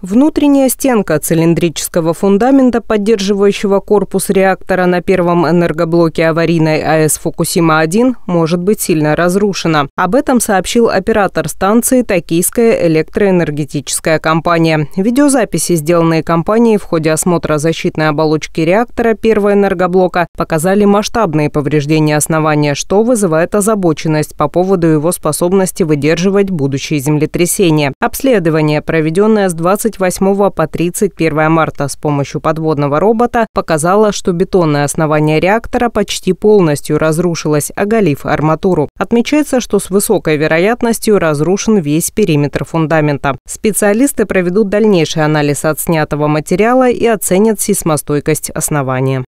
Внутренняя стенка цилиндрического фундамента, поддерживающего корпус реактора на первом энергоблоке аварийной АЭС «Фукусима-1», может быть сильно разрушена. Об этом сообщил оператор станции «Токийская электроэнергетическая компания». Видеозаписи, сделанные компанией в ходе осмотра защитной оболочки реактора первого энергоблока, показали масштабные повреждения основания, что вызывает озабоченность по поводу его способности выдерживать будущие землетрясения. Обследование, проведенное с 20 28 по 31 марта с помощью подводного робота показала, что бетонное основание реактора почти полностью разрушилось, оголив арматуру. Отмечается, что с высокой вероятностью разрушен весь периметр фундамента. Специалисты проведут дальнейший анализ отснятого материала и оценят сейсмостойкость основания.